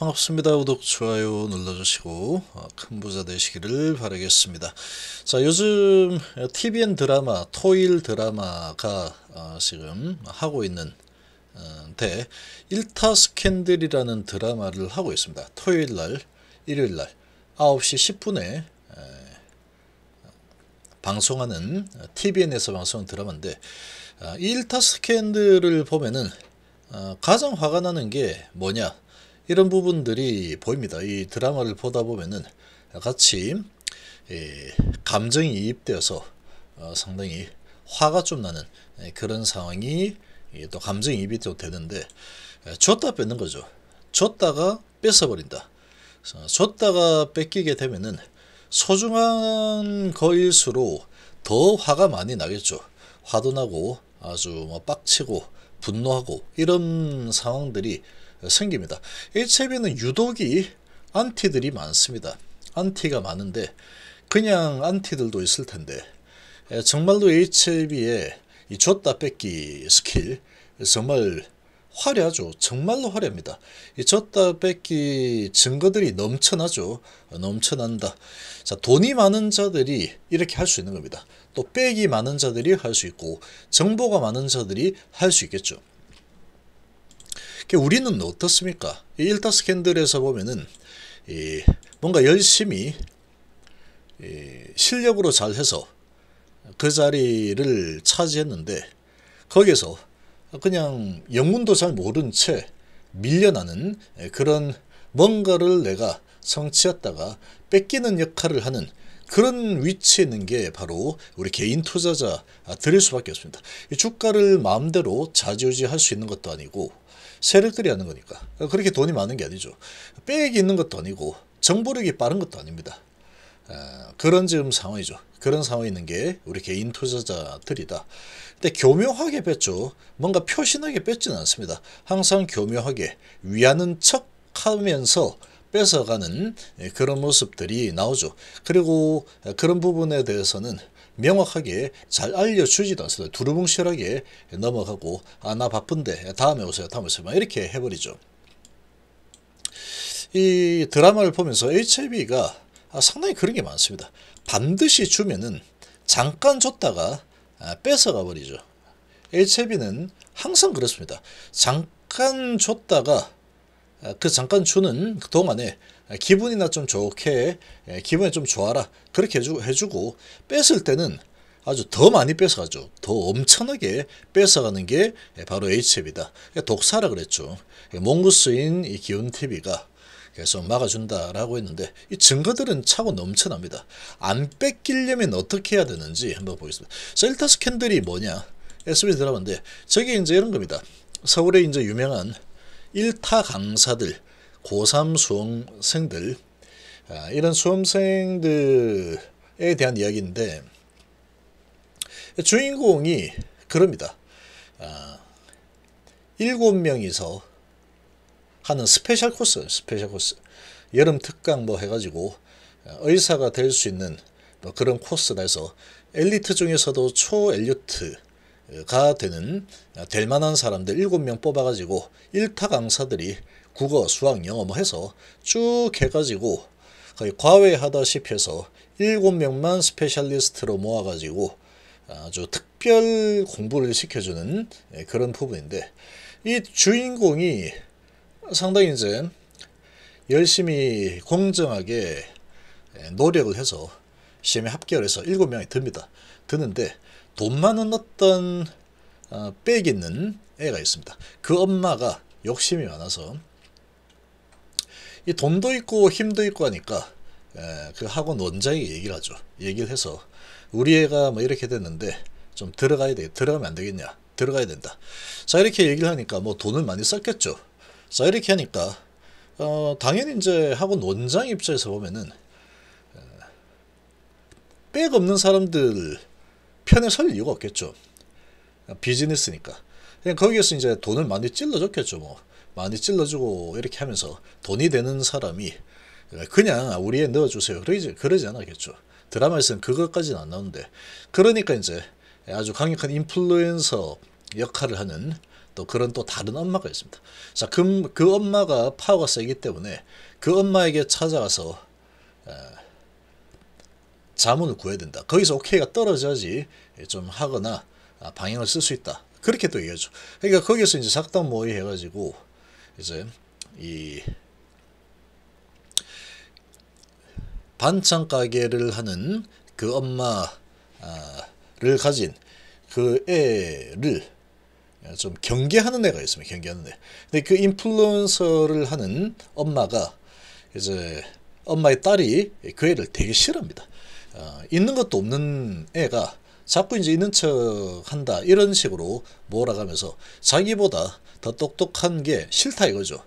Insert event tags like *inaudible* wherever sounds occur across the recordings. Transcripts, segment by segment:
반갑습니다. 구독, 좋아요 눌러주시고 아, 큰 부자 되시기를 바라겠습니다. 자, 요즘 TVN 드라마, 토일 드라마가 아, 지금 하고 있는 어, 데 일타 스캔들이라는 드라마를 하고 있습니다. 토요일날, 일요일날 9시 10분에 방송하는 TVN에서 방송한 드라마인데 아, 일타 스캔들을 보면은 가장 화가 나는 게 뭐냐 이런 부분들이 보입니다. 이 드라마를 보다 보면은 같이 예, 감정이 이입되어서 어 상당히 화가 좀 나는 예, 그런 상황이 예, 또 감정이 입이 또 되는데 줬다 뺏는 거죠. 줬다가 뺏어버린다. 줬다가 뺏기게 되면은 소중한 거일수록 더 화가 많이 나겠죠. 화도 나고 아주 뭐 빡치고 분노하고 이런 상황들이 생깁니다. HIV는 유독이 안티들이 많습니다. 안티가 많은데 그냥 안티들도 있을 텐데 정말로 HIV의 이 줬다 뺏기 스킬 정말 화려하죠. 정말로 화려합니다. 이 졌다 뺏기 증거들이 넘쳐나죠. 넘쳐난다. 자, 돈이 많은 자들이 이렇게 할 수 있는 겁니다. 또 빼기 많은 자들이 할 수 있고 정보가 많은 자들이 할 수 있겠죠. 우리는 어떻습니까? 이 일타 스캔들에서 보면은 이 뭔가 열심히 이 실력으로 잘해서 그 자리를 차지했는데 거기서 그냥 영문도 잘 모른 채 밀려나는 그런 뭔가를 내가 성취했다가 뺏기는 역할을 하는 그런 위치에 있는 게 바로 우리 개인 투자자 들일 아, 수밖에 없습니다. 주가를 마음대로 자지우지 할 수 있는 것도 아니고 세력들이 하는 거니까 그러니까 그렇게 돈이 많은 게 아니죠. 빽이 있는 것도 아니고 정보력이 빠른 것도 아닙니다. 아, 그런 지금 상황이죠. 그런 상황이 있는 게 우리 개인 투자자들이다. 근데 교묘하게 뺐죠. 뭔가 표신하게 뺐지는 않습니다. 항상 교묘하게 위하는 척 하면서 뺏어가는 예, 그런 모습들이 나오죠. 그리고 예, 그런 부분에 대해서는 명확하게 잘 알려주지도 않습니다. 두루뭉실하게 넘어가고 아 나 바쁜데 다음에 오세요 다음에 오세요 막 이렇게 해버리죠. 이 드라마를 보면서 HIV가 아, 상당히 그런 게 많습니다. 반드시 주면은 잠깐 줬다가 아, 뺏어가 버리죠. HIV는 항상 그렇습니다. 잠깐 줬다가 어, 그 잠깐 추는 그 동안에 기분이나 좀 좋게 예, 기분이 좀 좋아라 그렇게 해주, 해주고 뺏을 때는 아주 더 많이 뺏어가죠. 더 엄청나게 뺏어가는 게 예, 바로 H앱이다. 그러니까 독사라 그랬죠. 그러니까 몽구스인 이 기운 TV가 계속 막아준다라고 했는데 이 증거들은 차고 넘쳐납니다. 안 뺏기려면 어떻게 해야 되는지 한번 보겠습니다. 셀타 스캔들이 뭐냐? SBS 드라마인데 저게 이제 이런 겁니다. 서울에 이제 유명한 일타 강사들, 고3 수험생들, 아, 이런 수험생들에 대한 이야기인데, 주인공이 그럽니다. 아, 일곱 명이서 하는 스페셜 코스, 스페셜 코스. 여름 특강 뭐 해가지고 아, 의사가 될 수 있는 뭐 그런 코스라 서 엘리트 중에서도 초엘리트 가 되는 될 만한 사람들 일곱 명 뽑아가지고 일타 강사들이 국어, 수학, 영어 뭐 해서 쭉 해가지고 거의 과외하다시피 해서 일곱 명만 스페셜리스트로 모아가지고 아주 특별 공부를 시켜주는 예, 그런 부분인데 이 주인공이 상당히 이제 열심히 공정하게 예, 노력을 해서 시험에 합격을 해서 일곱 명이 듭니다. 드는데 돈만은 어떤 어, 빽 있는 애가 있습니다. 그 엄마가 욕심이 많아서 이 돈도 있고 힘도 있고 하니까 에, 그 학원 원장이 얘기를 하죠. 얘기를 해서 우리 애가 뭐 이렇게 됐는데 좀 들어가야 돼. 들어가면 안 되겠냐. 들어가야 된다. 자 이렇게 얘기를 하니까 뭐 돈을 많이 썼겠죠. 자 이렇게 하니까 어, 당연히 이제 학원 원장 입장에서 보면은 빽 없는 사람들 편에 설 이유가 없겠죠. 비즈니스니까. 그냥 거기에서 이제 돈을 많이 찔러줬겠죠. 뭐 많이 찔러주고 이렇게 하면서 돈이 되는 사람이 그냥 아, 우리에 넣어주세요. 그러지 그러지 않았겠죠. 드라마에서는 그것까지는 안 나오는데 그러니까 이제 아주 강력한 인플루엔서 역할을 하는 또 그런 또 다른 엄마가 있습니다. 자, 그, 그 엄마가 파워가 세기 때문에 그 엄마에게 찾아가서 자문을 구해야 된다. 거기서 오케이가 떨어져야지 좀 하거나 아, 방향을 쓸 수 있다. 그렇게 또 얘기하죠. 그러니까 거기서 이제 작당 모의 해가지고 이제 이 반찬 가게를 하는 그 엄마를 아, 가진 그 애를 좀 경계하는 애가 있습니다. 경계하는 애. 근데 그 인플루언서를 하는 엄마가 이제 엄마의 딸이 그 애를 되게 싫어합니다. 어, 있는 것도 없는 애가 자꾸 이제 있는 척 한다 이런 식으로 몰아가면서 자기보다 더 똑똑한 게 싫다 이거죠.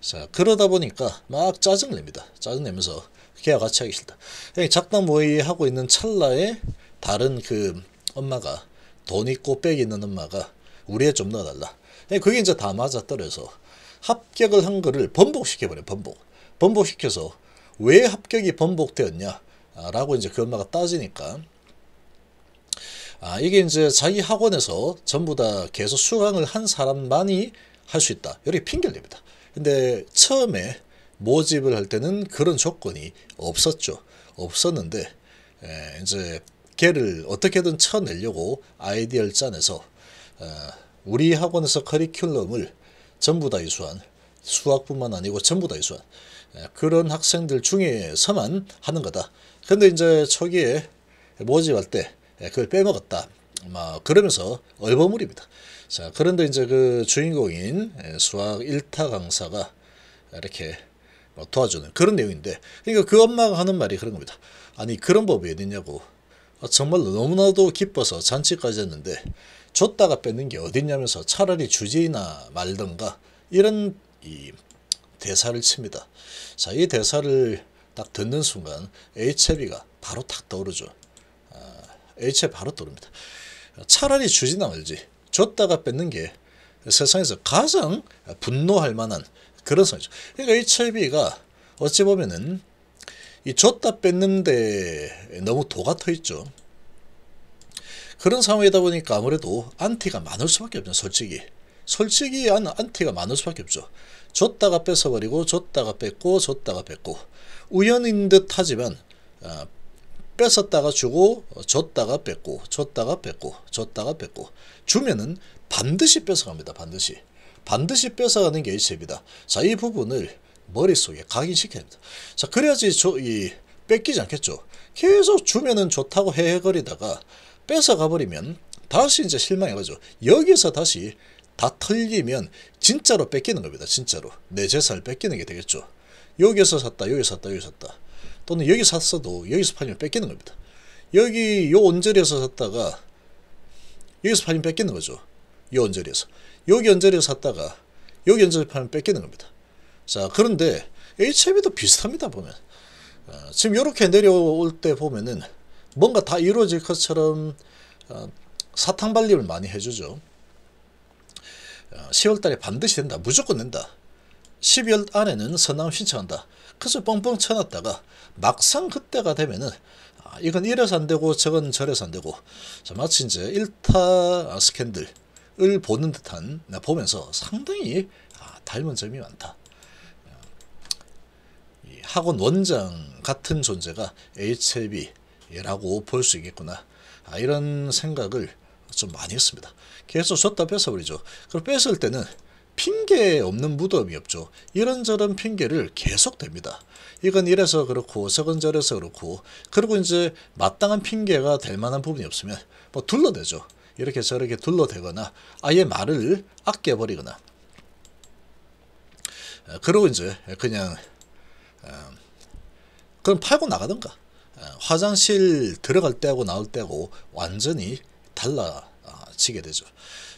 자 그러다 보니까 막 짜증냅니다. 을 짜증내면서 걔와 같이 하기 싫다. 그러니까 작당 모의 하고 있는 찰나에 다른 그 엄마가 돈 있고 빽 있는 엄마가 우리 애좀 넣어달라. 그러니까 그게 이제 다 맞아떨어져서 합격을 한 거를 번복시켜버려 요 번복. 번복시켜서 왜 합격이 번복되었냐. 라고 이제 그 엄마가 따지니까 아, 이게 이제 자기 학원에서 전부 다 계속 수강을 한 사람만이 할 수 있다. 이렇게 핑계를 냅니다. 근데 처음에 모집을 할 때는 그런 조건이 없었죠. 없었는데 에, 이제 걔를 어떻게든 쳐내려고 아이디어를 짜내서 어, 우리 학원에서 커리큘럼을 전부 다 이수한 수학뿐만 아니고 전부 다 이수한 에, 그런 학생들 중에서만 하는 거다. 근데 이제 초기에 모집할 때 그걸 빼먹었다. 막 뭐 그러면서 얼버무립니다. 자, 그런데 이제 그 주인공인 수학 1타 강사가 이렇게 뭐 도와주는 그런 내용인데 그러니까 그 엄마가 하는 말이 그런 겁니다. 아니 그런 법이 어딨냐고 아, 정말로 너무나도 기뻐서 잔치까지 했는데 줬다가 뺏는 게 어딨냐면서 차라리 주제나 말던가 이런 이 대사를 칩니다. 자, 이 대사를 딱 듣는 순간 HB가 바로 탁 떠오르죠. 아, HB 바로 떠오릅니다. 차라리 주지나 말지 줬다가 뺏는 게 세상에서 가장 분노할 만한 그런 성이죠. 그러니까 HB가 어찌 보면은 이 줬다 뺐는데 너무 도가 터 있죠. 그런 상황이다 보니까 아무래도 안티가 많을 수밖에 없죠. 솔직히. 솔직히 안, 안티가 많을 수밖에 없죠. 줬다가 뺏어버리고 줬다가 뺏고 줬다가 뺏고 우연인 듯 하지만 어, 아, 뺏었다가 주고 줬다가 어, 뺏고 줬다가 뺏고 줬다가 뺏고 주면은 반드시 뺏어갑니다. 반드시. 반드시 뺏어가는 게 일셉이다. 자, 이 부분을 머릿속에 각인시켜야 됩니다. 자, 그래야지 저, 이, 뺏기지 않겠죠. 계속 주면은 좋다고 헤헤거리다가 뺏어가버리면 다시 이제 실망해가죠. 여기서 다시 다 털리면 진짜로 뺏기는 겁니다. 진짜로. 내 재산을 뺏기는 게 되겠죠. 여기서 에 샀다, 여기 에서 샀다, 여기 에서 샀다. 또는 여기 샀어도 여기서 팔면 뺏기는 겁니다. 여기 요 언저리에서 샀다가 여기서 팔면 뺏기는 거죠. 요 언저리에서. 여기 언저리에서 샀다가 여기 언저리 팔면 뺏기는 겁니다. 자, 그런데 HME도 비슷합니다, 보면. 어, 지금 이렇게 내려올 때 보면은 뭔가 다 이루어질 것처럼 어, 사탕 발림을 많이 해주죠. 어, 10월달에 반드시 된다. 무조건 된다. 12월 안에는 선남 신청한다. 그래서 뻥뻥 쳐놨다가 막상 그때가 되면은 아, 이건 이래서 안 되고 저건 저래서 안 되고 마치 이제 일타 스캔들을 보는 듯한 보면서 상당히 아, 닮은 점이 많다. 학원 원장 같은 존재가 HLB라고 볼 수 있겠구나. 아, 이런 생각을 좀 많이 했습니다. 계속 줬다 뺏어버리죠. 그걸 뺏을 때는 핑계 없는 무덤이 없죠. 이런저런 핑계를 계속 댑니다. 이건 이래서 그렇고 저건 저래서 그렇고 그리고 이제 마땅한 핑계가 될 만한 부분이 없으면 뭐 둘러대죠. 이렇게 저렇게 둘러대거나 아예 말을 아껴버리거나 어, 그리고 이제 그냥 어, 그럼 팔고 나가던가 어, 화장실 들어갈 때하고 나올 때하고 완전히 달라 지게 되죠.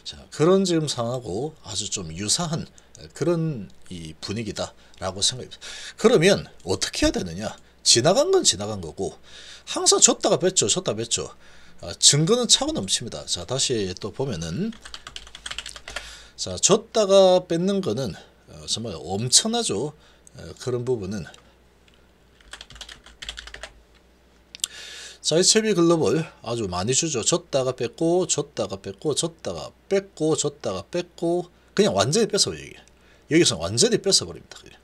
자, 그런 지금 상황하고 아주 좀 유사한 그런 이 분위기다라고 생각해니 그러면 어떻게 해야 되느냐? 지나간 건 지나간 거고 항상 줬다가 뺐죠. 줬다 뺐죠. 아, 증거는 차고 넘칩니다. 자, 다시 또 보면은 자, 줬다가 뺏는 거는 어, 정말 엄청나죠. 그런 부분은 자이체비 글로벌 아주 많이 주죠. 졌다가 뺐고 졌다가 뺐고 졌다가 뺐고 졌다가 뺐고 그냥 완전히 뺏어버려요. 여기서 완전히 뺏어버립니다. 그냥.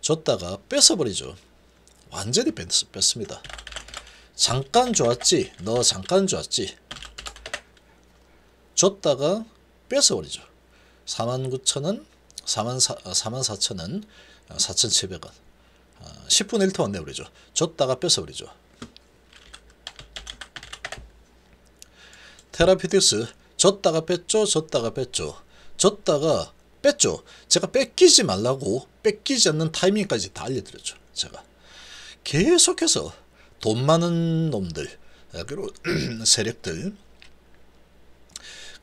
졌다가 뺏어버리죠. 완전히 뺐, 뺐습니다. 잠깐 좋았지 너 잠깐 좋았지 줬다가 뺏어버리죠 49,000원 44,000원 4,700원 1 0분 1터 안내버리죠 줬다가 뺏어버리죠 테라피디스 졌다가 뺐죠 졌다가 뺐죠 졌다가 뺐죠 제가 뺏기지 말라고 뺏기지 않는 타이밍까지 다 알려드렸죠 제가 계속해서 돈 많은 놈들 그리고 *clears throat* 세력들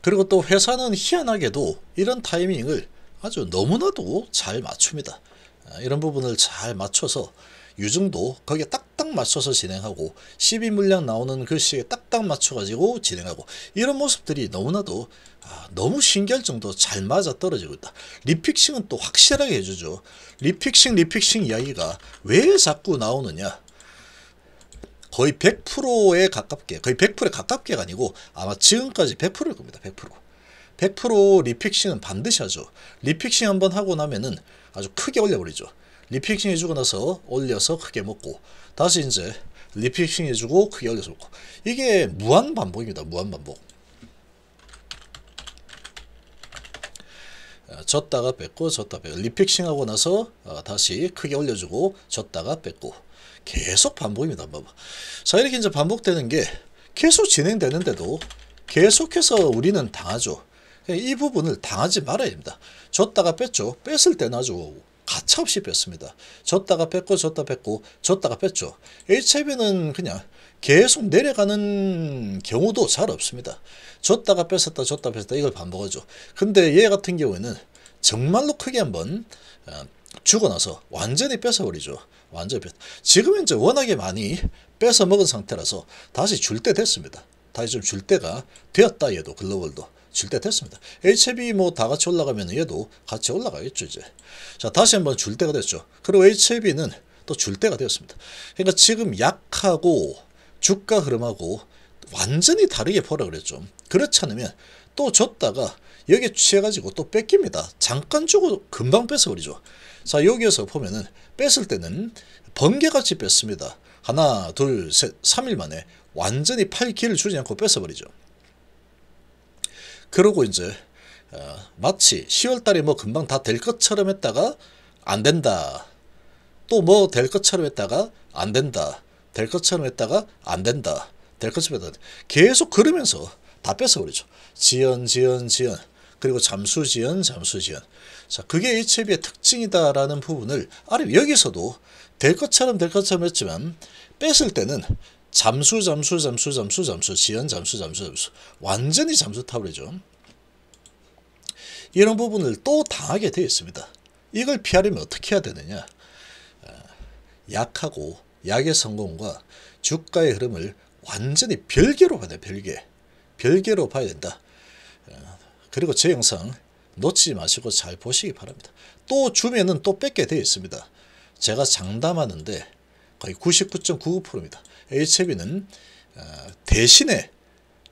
그리고 또 회사는 희한하게도 이런 타이밍을 아주 너무나도 잘 맞춥니다 아, 이런 부분을 잘 맞춰서 유증도 거기에 딱딱 맞춰서 진행하고 12물량 나오는 글씨에 딱딱 맞춰가지고 진행하고 이런 모습들이 너무나도 아, 너무 신기할 정도 잘 맞아 떨어지고 있다. 리픽싱은 또 확실하게 해주죠. 리픽싱 리픽싱 이야기가 왜 자꾸 나오느냐 거의 100%에 가깝게 거의 100%에 가깝게가 아니고 아마 지금까지 100%일 겁니다. 100%. 100% 리픽싱은 반드시 하죠. 리픽싱 한번 하고 나면은 아주 크게 올려버리죠. 리픽싱 해주고 나서 올려서 크게 먹고 다시 이제 리픽싱 해주고 크게 올려서 먹고 이게 무한 반복입니다. 무한 반복. 아, 졌다가 뺐고 졌다 뺐고 리픽싱하고 나서 아, 다시 크게 올려주고 졌다가 뺐고 계속 반복입니다. 자 이렇게 이제 반복되는 게 계속 진행되는데도 계속해서 우리는 당하죠. 이 부분을 당하지 말아야 됩니다. 졌다가 뺐죠. 뺐을 때는 아주 가차없이 뺐습니다. 졌다가 뺐고 졌다 뺐고 졌다가 뺐죠. 1채비는 그냥 계속 내려가는 경우도 잘 없습니다. 졌다가 뺐었다 졌다 뺐었다 이걸 반복하죠. 근데 얘 같은 경우에는 정말로 크게 한번 주고 어, 나서 완전히 뺏어버리죠. 완전히 뺏. 지금 이제 워낙에 많이 뺏어 먹은 상태라서 다시 줄 때 됐습니다. 다시 좀 줄 때가 되었다 얘도 글로벌도. 줄때 됐습니다. HB 뭐 다 같이 올라가면 얘도 같이 올라가겠죠 이제. 자 다시 한번 줄 때가 됐죠. 그리고 HB는 또 줄 때가 되었습니다. 그러니까 지금 약하고 주가 흐름하고 완전히 다르게 보라 그랬죠. 그렇지 않으면 또 줬다가 여기에 취해가지고 또 뺏깁니다. 잠깐 주고 금방 뺏어버리죠. 자 여기에서 보면은 뺐을 때는 번개같이 뺐습니다. 하나 둘 셋 3일 만에 완전히 팔 길을 주지 않고 뺏어버리죠. 그러고 이제 어, 마치 10월달에 뭐 금방 다 될 것처럼 했다가 안 된다. 또 뭐 될 것처럼 했다가 안 된다. 될 것처럼 했다가 안 된다. 될 것처럼 했다 계속 그러면서 다 뺏어버리죠. 지연, 지연, 지연. 그리고 잠수 지연, 잠수 지연. 자, 그게 HB의 특징이다라는 부분을 아래 여기서도 될 것처럼 될 것처럼 했지만 뺏을 때는 잠수 잠수 잠수 잠수 잠수 지연 잠수 잠수 잠수 완전히 잠수 타버리죠. 이런 부분을 또 당하게 되어 있습니다. 이걸 피하려면 어떻게 해야 되느냐. 어, 약하고 약의 성공과 주가의 흐름을 완전히 별개로 봐야 돼 별개. 별개로 봐야 된다. 어, 그리고 제 영상 놓치지 마시고 잘 보시기 바랍니다. 또 주면은 또 뺏게 되어 있습니다. 제가 장담하는데 거의 99.99%입니다. HIV는 어, 대신에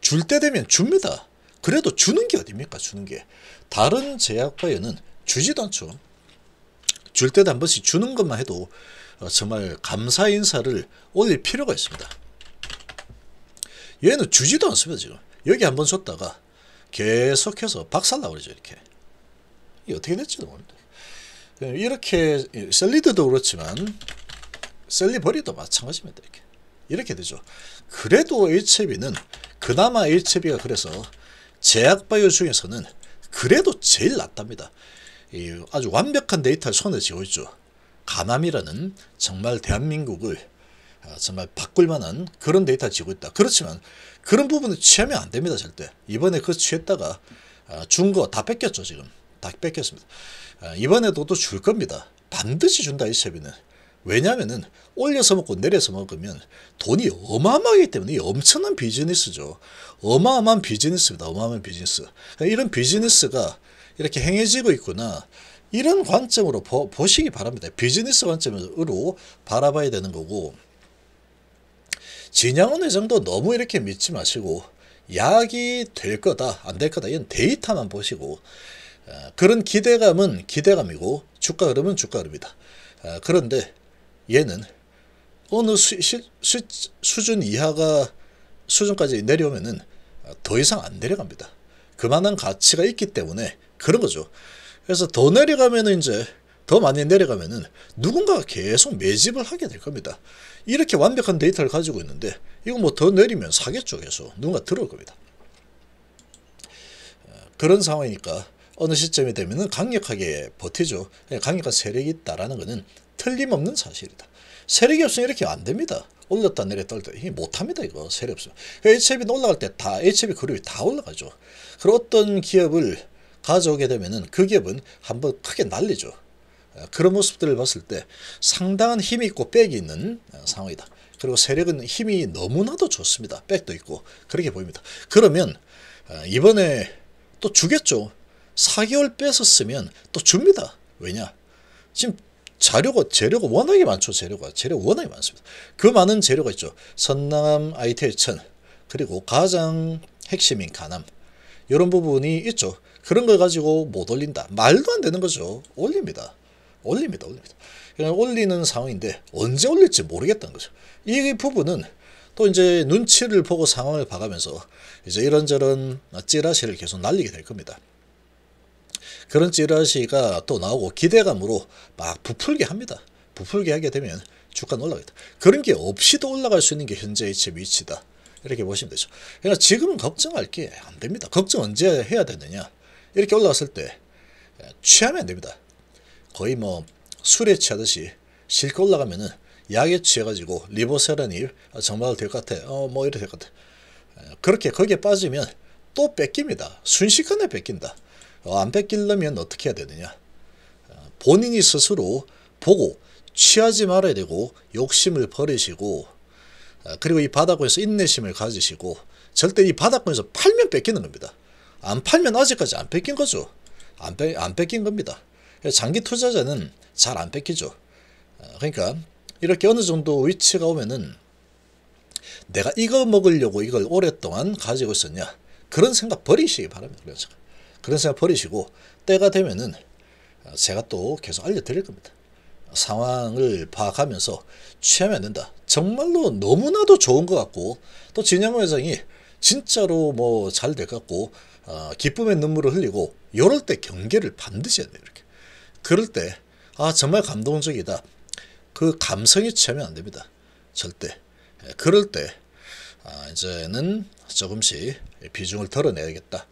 줄 때 되면 줍니다. 그래도 주는 게 어딥니까? 주는 게. 다른 제약바이는 주지도 않죠. 줄 때도 한 번씩 주는 것만 해도 어, 정말 감사 인사를 올릴 필요가 있습니다. 얘는 주지도 않습니다. 지금. 여기 한 번 줬다가 계속해서 박살나 버리죠. 이렇게. 이게 어떻게 될지도 모릅니다. 예, 이렇게 셀리드도 그렇지만 셀리버리도 마찬가지입니다. 이렇게. 이렇게 되죠. 그래도 HB는 그나마 HB가 그래서 제약바이오 중에서는 그래도 제일 낫답니다. 아주 완벽한 데이터를 손에 쥐고 있죠. 가남이라는 정말 대한민국을 아, 정말 바꿀 만한 그런 데이터를 쥐고 있다. 그렇지만 그런 부분을 취하면 안 됩니다. 절대. 이번에 그 취했다가 아, 준거 다 뺏겼죠. 지금. 다 뺏겼습니다. 아, 이번에도 또 줄 겁니다. 반드시 준다. HB는. 왜냐하면 올려서 먹고 내려서 먹으면 돈이 어마어마하기 때문에 엄청난 비즈니스죠. 어마어마한 비즈니스입니다. 어마어마한 비즈니스. 그러니까 이런 비즈니스가 이렇게 행해지고 있구나. 이런 관점으로 보, 보시기 바랍니다. 비즈니스 관점으로 바라봐야 되는 거고 진양원 회장도 너무 이렇게 믿지 마시고 약이 될 거다 안 될 거다 이런 데이터만 보시고 어, 그런 기대감은 기대감이고 주가 흐름은 주가 흐름이다. 어, 그런데 얘는 어느 수, 시, 수, 수준 이하가 수준까지 내려오면은 더 이상 안 내려갑니다. 그만한 가치가 있기 때문에 그런 거죠. 그래서 더 내려가면은 이제 더 많이 내려가면은 누군가가 계속 매집을 하게 될 겁니다. 이렇게 완벽한 데이터를 가지고 있는데 이거 뭐더 내리면 사겠죠 계속 누군가 들어올 겁니다. 그런 상황이니까 어느 시점이 되면은 강력하게 버티죠. 예, 강력한 세력이 있다라는 거는 틀림없는 사실이다. 세력이 없으면 이렇게 안 됩니다. 올렸다 내렸다 올렸다. 이게 못합니다. 이거 세력 없으면. 그 h i 이는 올라갈 때 다 HIV 그룹이 다 올라가죠. 그리고 어떤 기업을 가져오게 되면 은그 기업은 한번 크게 날리죠. 어, 그런 모습들을 봤을 때 상당한 힘이 있고 백이 있는 어, 상황이다. 그리고 세력은 힘이 너무나도 좋습니다. 백도 있고 그렇게 보입니다. 그러면 어, 이번에 또 주겠죠. 4개월 뺏었으면 또 줍니다. 왜냐? 지금 자료가 재료가 워낙에 많죠. 재료가 재료가 워낙에 많습니다. 그 많은 재료가 있죠. 선남 아이텔 천 그리고 가장 핵심인 가남 이런 부분이 있죠. 그런 걸 가지고 못 올린다. 말도 안 되는 거죠. 올립니다. 올립니다. 올립니다. 그냥 올리는 상황인데 언제 올릴지 모르겠다는 거죠. 이 부분은 또 이제 눈치를 보고 상황을 봐가면서 이제 이런저런 찌라시를 계속 날리게 될 겁니다. 그런 찌라시가 또 나오고 기대감으로 막 부풀게 합니다. 부풀게 하게 되면 주가는 올라가겠다. 그런 게 없이도 올라갈 수 있는 게 현재의 제 위치다. 이렇게 보시면 되죠. 그러니까 지금 걱정할 게 안 됩니다. 걱정 언제 해야 되느냐. 이렇게 올라왔을 때 예, 취하면 안 됩니다. 거의 뭐 술에 취하듯이 실컷 올라가면은 약에 취해가지고 리보세라닙 아, 정말 될 것 같아. 어, 뭐 이래 될것 같아. 예, 그렇게 거기에 빠지면 또 뺏깁니다. 순식간에 뺏긴다. 어, 안 뺏기려면 어떻게 해야 되느냐. 어, 본인이 스스로 보고 취하지 말아야 되고 욕심을 버리시고 어, 그리고 이바닥에서 인내심을 가지시고 절대 이바닥에서 팔면 뺏기는 겁니다. 안 팔면 아직까지 안 뺏긴 거죠. 안, 뺏, 안 뺏긴 겁니다. 장기 투자자는 잘 안 뺏기죠. 그러니까 이렇게 어느 정도 위치가 오면은 내가 이거 먹으려고 이걸 오랫동안 가지고 있었냐 그런 생각 버리시기 바랍니다. 그래서. 그런 생각 버리시고 때가 되면은 제가 또 계속 알려드릴 겁니다. 상황을 파악하면서 취하면 된다. 정말로 너무나도 좋은 것 같고 또진영 회장이 진짜로 뭐 잘될 같고 어, 기쁨의 눈물을 흘리고 이럴 때 경계를 반드시 해야 돼 이렇게. 그럴 때아 정말 감동적이다. 그 감성에 취하면 안 됩니다. 절대. 그럴 때 아, 이제는 조금씩 비중을 덜어내야겠다.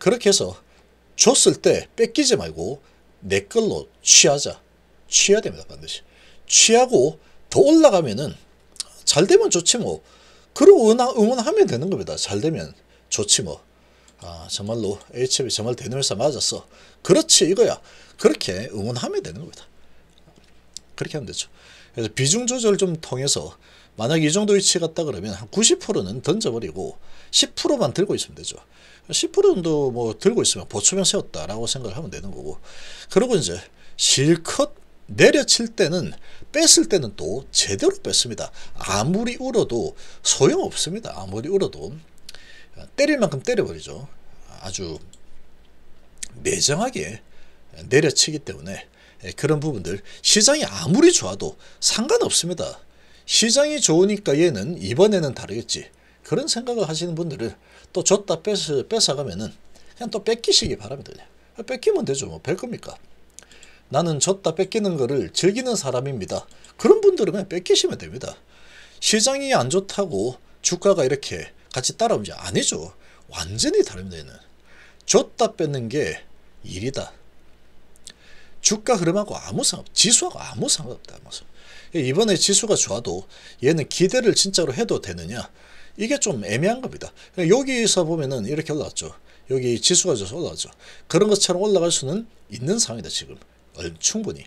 그렇게 해서 줬을 때 뺏기지 말고 내 걸로 취하자. 취해야 됩니다. 반드시. 취하고 더 올라가면은 잘 되면 좋지 뭐. 그리고 응원하면 되는 겁니다. 잘 되면 좋지 뭐. 아 정말로 HB 정말 되는 회사 맞았어. 그렇지 이거야. 그렇게 응원하면 되는 겁니다. 그렇게 하면 되죠. 그래서 비중 조절 좀 통해서 만약 이 정도 위치 갔다 그러면 한 90%는 던져버리고 10%만 들고 있으면 되죠. 10%도뭐 들고 있으면 보초면 세웠다라고 생각을 하면 되는 거고 그리고 이제 실컷 내려칠 때는 뺐을 때는 또 제대로 뺐습니다. 아무리 울어도 소용없습니다. 아무리 울어도 때릴 만큼 때려버리죠. 아주 매정하게 내려치기 때문에 그런 부분들 시장이 아무리 좋아도 상관없습니다. 시장이 좋으니까 얘는 이번에는 다르겠지. 그런 생각을 하시는 분들은 또 줬다 뺏어, 뺏어가면은 그냥 또 뺏기시기 바랍니다. 그냥. 뺏기면 되죠. 뭐뺄 겁니까? 나는 줬다 뺏기는 거를 즐기는 사람입니다. 그런 분들은 그냥 뺏기시면 됩니다. 시장이 안 좋다고 주가가 이렇게 같이 따라오는지 아니죠. 완전히 다릅니다. 얘는. 줬다 뺏는 게 일이다. 주가 흐름하고 아무 상 지수하고 아무 상관없다. 이번에 지수가 좋아도 얘는 기대를 진짜로 해도 되느냐? 이게 좀 애매한 겁니다. 그러니까 여기서 보면은 이렇게 올라왔죠. 여기 지수가 져서 올라왔죠. 그런 것처럼 올라갈 수는 있는 상황이다 지금. 충분히.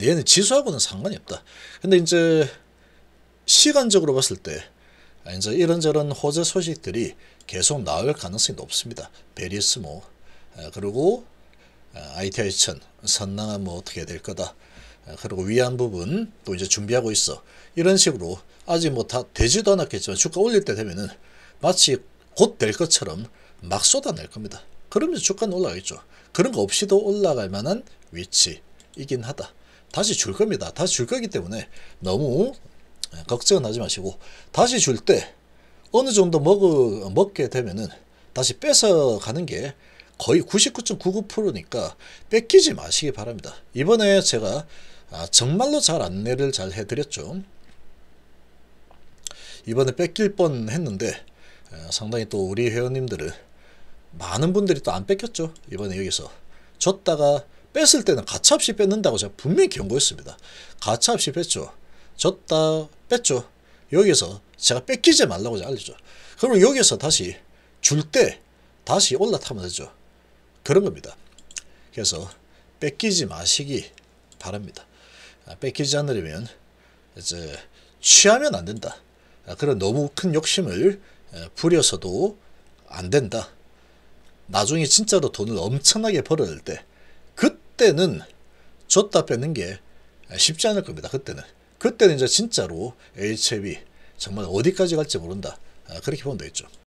얘는 지수하고는 상관이 없다. 근데 이제 시간적으로 봤을 때 아, 이제 이런저런 호재 소식들이 계속 나올 가능성이 높습니다. 베리스모 아, 그리고 ITI 아, 천 선남은 뭐 어떻게 될 거다. 그리고 위안 부분 또 이제 준비하고 있어. 이런 식으로 아직 뭐 다 되지도 않았겠지만 주가 올릴 때 되면은 마치 곧 될 것처럼 막 쏟아낼 겁니다. 그러면 주가는 올라가겠죠. 그런 거 없이도 올라갈 만한 위치이긴 하다. 다시 줄 겁니다. 다시 줄 거기 때문에 너무 예, 걱정하지 마시고 다시 줄 때 어느 정도 먹, 먹게 되면은 다시 뺏어가는 게 거의 99.99%니까 뺏기지 마시기 바랍니다. 이번에 제가 아, 정말로 잘 안내를 잘 해드렸죠. 이번에 뺏길 뻔 했는데 상당히 또 우리 회원님들은 많은 분들이 또 안 뺏겼죠. 이번에 여기서 졌다가 뺐을 때는 가차없이 뺏는다고 제가 분명히 경고했습니다. 가차없이 뺐죠. 졌다 뺐죠. 여기서 제가 뺏기지 말라고 제가 알려줘. 그럼 여기서 다시 줄 때 다시 올라타면 되죠. 그런 겁니다. 그래서 뺏기지 마시기 바랍니다. 아, 뺏기지 않으려면 이제 취하면 안 된다. 아, 그런 너무 큰 욕심을 부려서도 안 된다. 나중에 진짜로 돈을 엄청나게 벌어낼 때 그때는 줬다 빼는 게 쉽지 않을 겁니다. 그때는. 그때는 이제 진짜로 HIV 정말 어디까지 갈지 모른다. 아, 그렇게 보면 되겠죠.